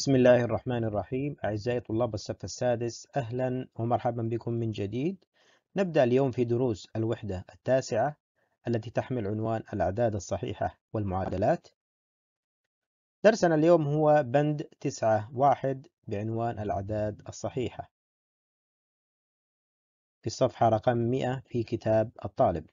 بسم الله الرحمن الرحيم أعزائي طلاب الصف السادس أهلا ومرحبا بكم من جديد نبدأ اليوم في دروس الوحدة التاسعة التي تحمل عنوان الأعداد الصحيحة والمعادلات درسنا اليوم هو بند تسعة واحد بعنوان الأعداد الصحيحة في الصفحة رقم 100 في كتاب الطالب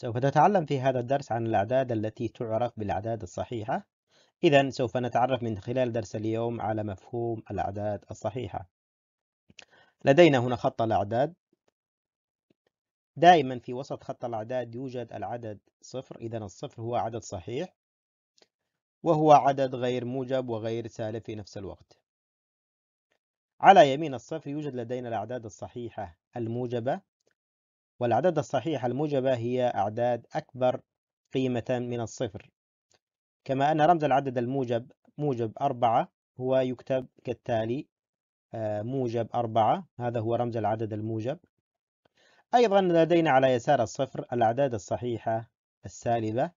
سوف نتعلم في هذا الدرس عن الأعداد التي تعرف بالأعداد الصحيحة إذا سوف نتعرف من خلال درس اليوم على مفهوم الأعداد الصحيحة لدينا هنا خط الأعداد دائما في وسط خط الأعداد يوجد العدد صفر إذا الصفر هو عدد صحيح وهو عدد غير موجب وغير سالب في نفس الوقت على يمين الصفر يوجد لدينا الأعداد الصحيحة الموجبة والأعداد الصحيحة الموجبة هي أعداد أكبر قيمة من الصفر كما أن رمز العدد الموجب موجب أربعة هو يكتب كالتالي آه، موجب أربعة هذا هو رمز العدد الموجب أيضا لدينا على يسار الصفر الأعداد الصحيحة السالبة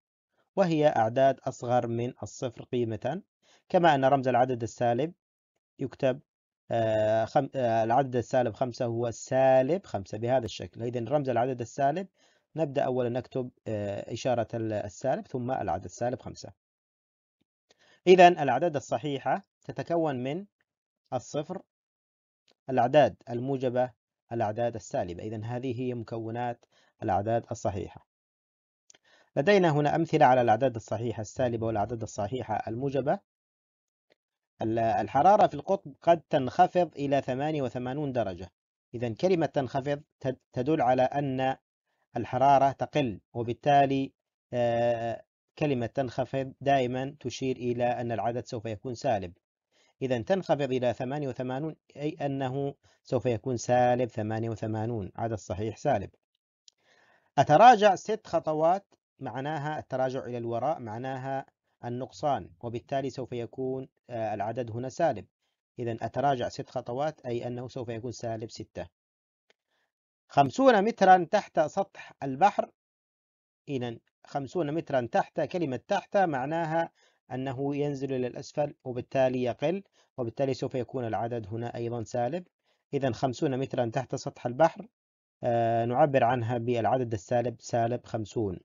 وهي أعداد أصغر من الصفر قيمة كما أن رمز العدد السالب يكتب آه، خم... آه، العدد السالب خمسة هو سالب خمسة بهذا الشكل إذا رمز العدد السالب نبدأ أولا نكتب آه، إشارة السالب ثم العدد السالب خمسة إذا الأعداد الصحيحة تتكون من الصفر الأعداد الموجبة الأعداد السالبة إذا هذه هي مكونات الأعداد الصحيحة لدينا هنا أمثلة على الأعداد الصحيحة السالبة والأعداد الصحيحة الموجبة الحرارة في القطب قد تنخفض إلى 88 درجة إذا كلمة تنخفض تدل على أن الحرارة تقل وبالتالي آه، كلمة تنخفض دائما تشير إلى أن العدد سوف يكون سالب إذا تنخفض إلى 88 أي أنه سوف يكون سالب 88 عدد صحيح سالب أتراجع ست خطوات معناها التراجع إلى الوراء معناها النقصان وبالتالي سوف يكون آه، العدد هنا سالب إذا أتراجع ست خطوات أي أنه سوف يكون سالب ستة خمسون مترا تحت سطح البحر إذا خمسون مترا تحت كلمة تحت معناها أنه ينزل إلى الأسفل وبالتالي يقل وبالتالي سوف يكون العدد هنا أيضا سالب إذا خمسون مترا تحت سطح البحر آه، نعبر عنها بالعدد السالب سالب خمسون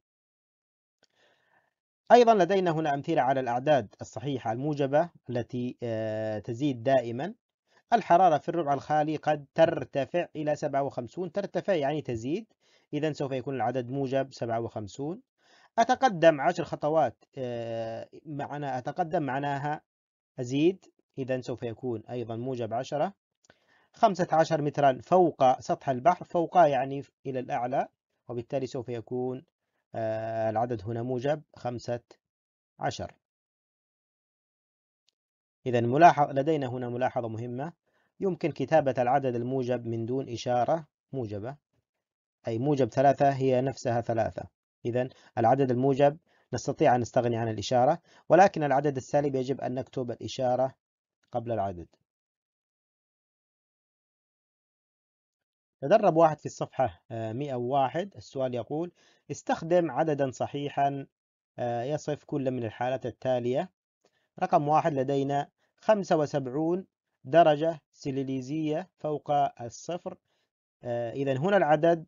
أيضا لدينا هنا أمثلة على الأعداد الصحيحة الموجبة التي آه، تزيد دائما الحرارة في الربع الخالي قد ترتفع إلى 57 ترتفع يعني تزيد إذا سوف يكون العدد موجب 57 أتقدم عشر خطوات آه، معنا أتقدم معناها أزيد إذا سوف يكون أيضا موجب 10 15 مترا فوق سطح البحر فوق يعني إلى الأعلى وبالتالي سوف يكون آه، العدد هنا موجب خمسة عشر إذا ملاحظ لدينا هنا ملاحظة مهمة يمكن كتابة العدد الموجب من دون إشارة موجبة أي موجب ثلاثة هي نفسها ثلاثة إذا العدد الموجب نستطيع أن نستغني عن الإشارة ولكن العدد السالب يجب أن نكتب الإشارة قبل العدد تدرب واحد في الصفحة 101 آه، السؤال يقول استخدم عددا صحيحا آه، يصف كل من الحالات التالية رقم واحد لدينا 75 درجة سليليزية فوق الصفر آه، إذا هنا العدد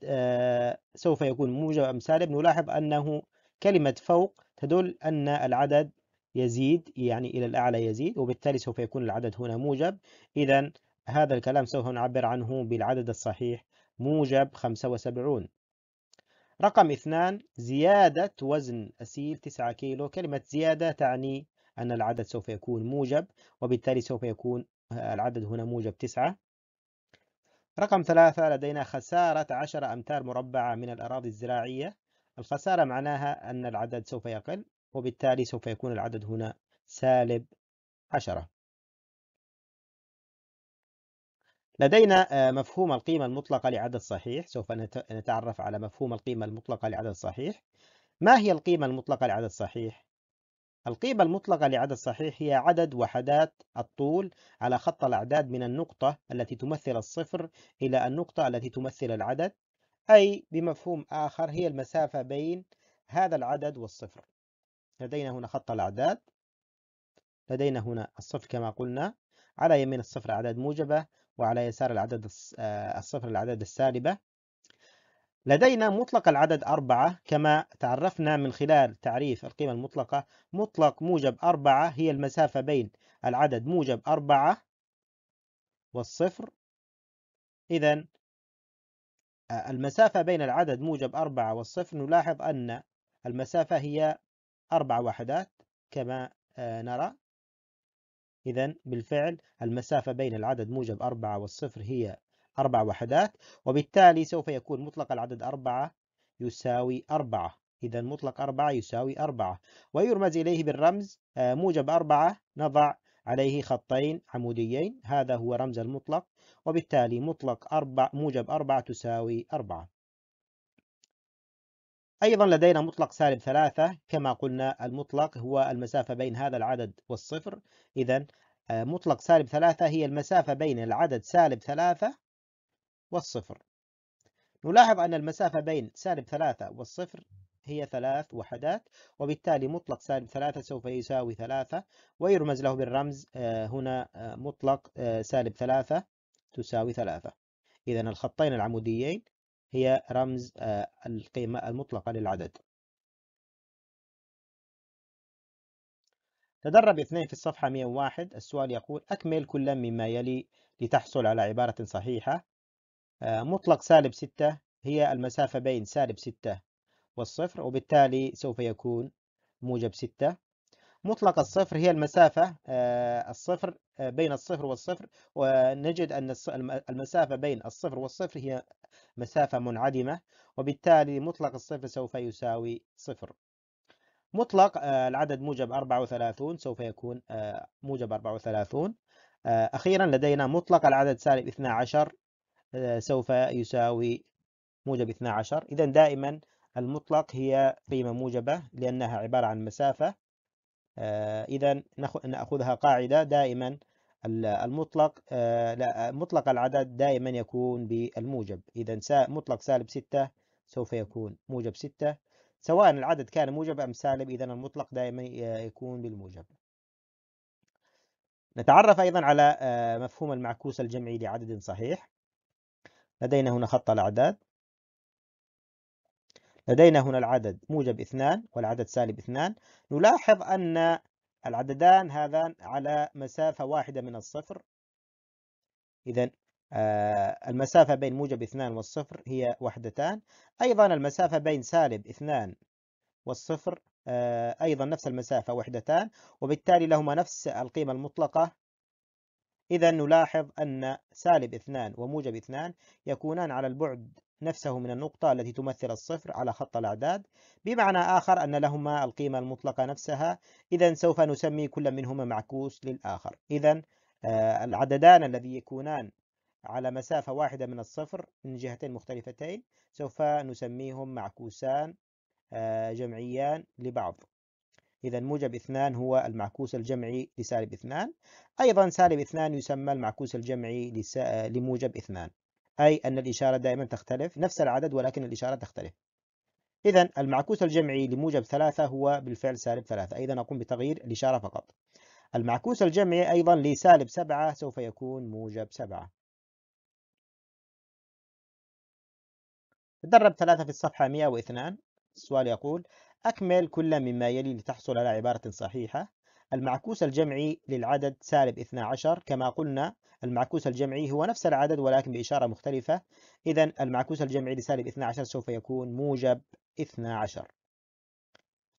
سوف يكون موجب أم سالب نلاحظ أنه كلمة فوق تدل أن العدد يزيد يعني إلى الأعلى يزيد وبالتالي سوف يكون العدد هنا موجب إذا هذا الكلام سوف نعبر عنه بالعدد الصحيح موجب 75 رقم اثنان زيادة وزن أسيل 9 كيلو كلمة زيادة تعني أن العدد سوف يكون موجب وبالتالي سوف يكون العدد هنا موجب 9 رقم ثلاثة لدينا خسارة 10 أمتار مربعة من الأراضي الزراعية الخسارة معناها أن العدد سوف يقل وبالتالي سوف يكون العدد هنا سالب 10 لدينا آه، مفهوم القيمة المطلقة لعدد صحيح سوف نتعرف على مفهوم القيمة المطلقة لعدد صحيح ما هي القيمة المطلقة لعدد صحيح؟ القيمة المطلقة لعدد صحيح هي عدد وحدات الطول على خط الأعداد من النقطة التي تمثل الصفر إلى النقطة التي تمثل العدد أي بمفهوم آخر هي المسافة بين هذا العدد والصفر لدينا هنا خط الأعداد لدينا هنا الصفر كما قلنا على يمين الصفر أعداد موجبة وعلى يسار العدد آه، الصفر العدد السالبة لدينا مطلق العدد أربعة كما تعرفنا من خلال تعريف القيمة المطلقة مطلق موجب أربعة هي المسافة بين العدد موجب أربعة والصفر إذا آه، المسافة بين العدد موجب أربعة والصفر نلاحظ أن المسافة هي أربع وحدات كما آه، نرى إذا بالفعل المسافة بين العدد موجب أربعة والصفر هي أربع وحدات وبالتالي سوف يكون مطلق العدد أربعة يساوي أربعة إذا مطلق أربعة يساوي أربعة ويرمز إليه بالرمز آه، موجب أربعة نضع عليه خطين عموديين هذا هو رمز المطلق وبالتالي مطلق أربع موجب أربعة تساوي أربعة أيضا لدينا مطلق سالب ثلاثة كما قلنا المطلق هو المسافة بين هذا العدد والصفر إذا آه، مطلق سالب ثلاثة هي المسافة بين العدد سالب ثلاثة والصفر نلاحظ أن المسافة بين سالب ثلاثة والصفر هي ثلاث وحدات وبالتالي مطلق سالب ثلاثة سوف يساوي ثلاثة ويرمز له بالرمز آه، هنا آه، مطلق سالب ثلاثة تساوي ثلاثة إذا الخطين العموديين هي رمز آه، القيمة المطلقة للعدد تدرب اثنين في الصفحة 101 السؤال يقول أكمل كل مما يلي لتحصل على عبارة صحيحة آه، مطلق سالب 6 هي المسافة بين سالب 6 والصفر وبالتالي سوف يكون موجب 6 مطلق الصفر هي المسافة آه، الصفر بين الصفر والصفر ونجد أن المسافة بين الصفر والصفر هي مسافة منعدمة وبالتالي مطلق الصفر سوف يساوي صفر مطلق آه، العدد موجب 34 سوف يكون آه، موجب 34 آه، أخيرا لدينا مطلق العدد سالب 12 سوف يساوي موجب 12 إذا دائما المطلق هي قيمة موجبة لأنها عبارة عن مسافة إذا نأخذها قاعدة دائما المطلق آه، لا مطلق العدد دائما يكون بالموجب إذا مطلق سالب 6 سوف يكون موجب 6 سواء العدد كان موجب أم سالب إذا المطلق دائما آه، يكون بالموجب نتعرف أيضا على آه، مفهوم المعكوس الجمعي لعدد صحيح لدينا هنا خط الأعداد لدينا هنا العدد موجب اثنان والعدد سالب اثنان نلاحظ أن العددان هذان على مسافة واحدة من الصفر إذا آه، المسافة بين موجب اثنان والصفر هي وحدتان أيضا المسافة بين سالب اثنان والصفر آه، أيضا نفس المسافة وحدتان وبالتالي لهما نفس القيمة المطلقة إذا نلاحظ أن سالب اثنان وموجب اثنان يكونان على البعد نفسه من النقطة التي تمثل الصفر على خط الأعداد بمعنى آخر أن لهما القيمة المطلقة نفسها إذا سوف نسمي كل منهما معكوس للآخر إذا آه، العددان الذي يكونان على مسافة واحدة من الصفر من جهتين مختلفتين سوف نسميهم معكوسان آه، جمعيان لبعض إذا موجب اثنان هو المعكوس الجمعي لسالب اثنان أيضا سالب اثنان يسمى المعكوس الجمعي آه، لموجب اثنان أي أن الإشارة دائما تختلف نفس العدد ولكن الإشارة تختلف إذا المعكوس الجمعي لموجب ثلاثة هو بالفعل سالب ثلاثة إذا أقوم بتغيير الإشارة فقط المعكوس الجمعي أيضا لسالب سبعة سوف يكون موجب سبعة تدرب ثلاثة في الصفحة 102 السؤال يقول أكمل كل مما يلي لتحصل على عبارة صحيحة المعكوس الجمعي للعدد سالب 12 كما قلنا المعكوس الجمعي هو نفس العدد ولكن بإشارة مختلفة إذا المعكوس الجمعي لسالب 12 سوف يكون موجب 12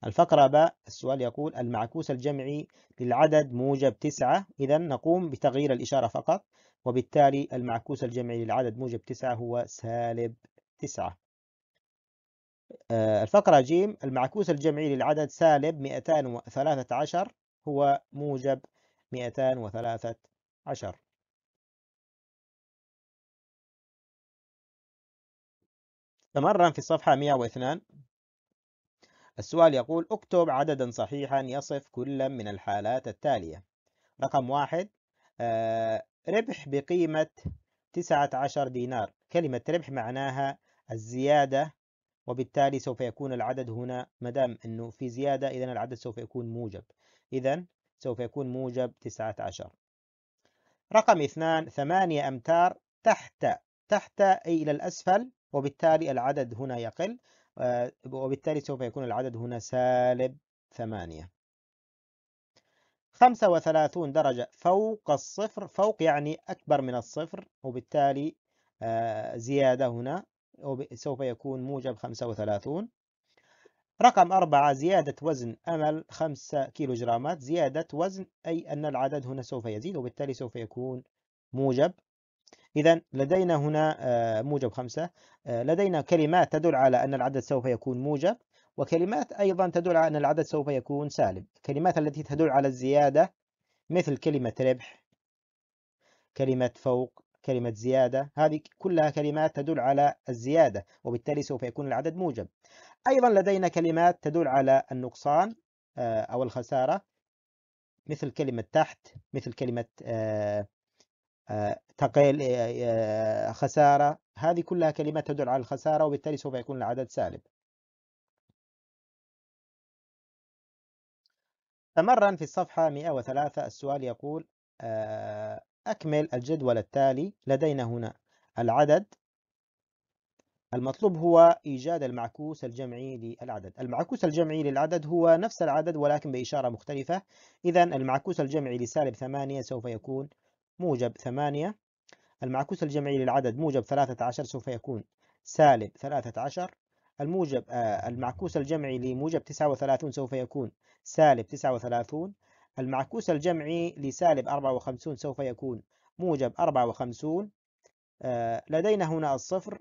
الفقرة باء السؤال يقول المعكوس الجمعي للعدد موجب 9 إذا نقوم بتغيير الإشارة فقط وبالتالي المعكوس الجمعي للعدد موجب 9 هو سالب 9 آه، الفقرة ج المعكوس الجمعي للعدد سالب 213 هو موجب 213 تمرن في الصفحة 102 السؤال يقول اكتب عددا صحيحا يصف كل من الحالات التالية رقم واحد آه، ربح بقيمة 19 دينار كلمة ربح معناها الزيادة وبالتالي سوف يكون العدد هنا مدام أنه في زيادة إذا العدد سوف يكون موجب إذا سوف يكون موجب 19 رقم اثنان ثمانية أمتار تحت تحت أي إلى الأسفل وبالتالي العدد هنا يقل آه، وبالتالي سوف يكون العدد هنا سالب ثمانية خمسة وثلاثون درجة فوق الصفر فوق يعني أكبر من الصفر وبالتالي آه، زيادة هنا سوف يكون موجب خمسة وثلاثون رقم أربعة زيادة وزن أمل خمسة كيلو جرامات زيادة وزن أي أن العدد هنا سوف يزيد وبالتالي سوف يكون موجب إذا لدينا هنا آه، موجب خمسة آه، لدينا كلمات تدل على أن العدد سوف يكون موجب وكلمات أيضا تدل على أن العدد سوف يكون سالب الكلمات التي تدل على الزيادة مثل كلمة ربح كلمة فوق كلمة زيادة هذه كلها كلمات تدل على الزيادة وبالتالي سوف يكون العدد موجب أيضا لدينا كلمات تدل على النقصان آه، أو الخسارة مثل كلمة تحت مثل كلمة آه، آه، تقل خسارة هذه كلها كلمات تدل على الخسارة وبالتالي سوف يكون العدد سالب تمرن في الصفحة 103 السؤال يقول أكمل الجدول التالي لدينا هنا العدد المطلوب هو إيجاد المعكوس الجمعي للعدد المعكوس الجمعي للعدد هو نفس العدد ولكن بإشارة مختلفة إذا المعكوس الجمعي لسالب ثمانية سوف يكون موجب ثمانية المعكوس الجمعي للعدد موجب ثلاثة عشر سوف يكون سالب ثلاثة عشر الموجب آه المعكوس الجمعي لموجب تسعة وثلاثون سوف يكون سالب تسعة وثلاثون المعكوس الجمعي لسالب أربعة وخمسون سوف يكون موجب أربعة وخمسون آه، لدينا هنا الصفر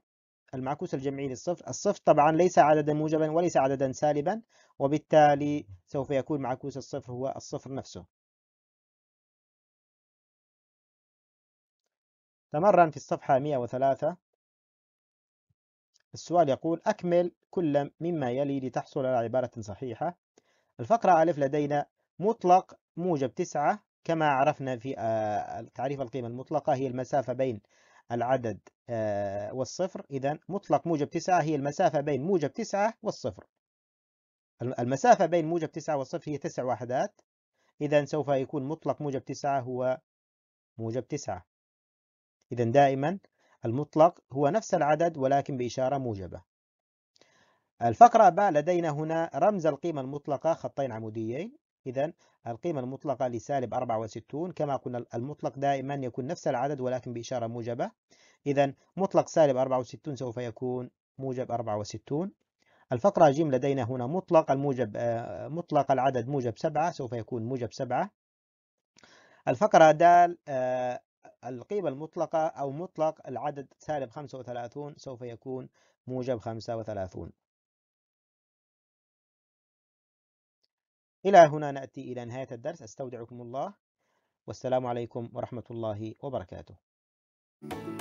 المعكوس الجمعي للصفر الصفر طبعا ليس عددا موجبا وليس عددا سالبا وبالتالي سوف يكون معكوس الصفر هو الصفر نفسه تمرن في الصفحة 103 السؤال يقول أكمل كل مما يلي لتحصل على عبارة صحيحة الفقرة ألف لدينا مطلق موجب 9 كما عرفنا في آه، تعريف القيمة المطلقة هي المسافة بين العدد آه، والصفر إذا مطلق موجب تسعة هي المسافة بين موجب تسعة والصفر المسافة بين موجب تسعة والصفر هي تسع وحدات إذا سوف يكون مطلق موجب تسعة هو موجب تسعة إذا دائما المطلق هو نفس العدد ولكن بإشارة موجبة الفقرة باء لدينا هنا رمز القيمة المطلقة خطين عموديين إذا القيمة المطلقة لسالب 64 كما قلنا المطلق دائما يكون نفس العدد ولكن بإشارة موجبة إذا مطلق سالب 64 سوف يكون موجب 64 الفقرة ج لدينا هنا مطلق الموجب آه، مطلق العدد موجب 7 سوف يكون موجب 7 الفقرة د آه، القيمة المطلقة أو مطلق العدد سالب 35 سوف يكون موجب 35 إلى هنا نأتي إلى نهاية الدرس أستودعكم الله والسلام عليكم ورحمة الله وبركاته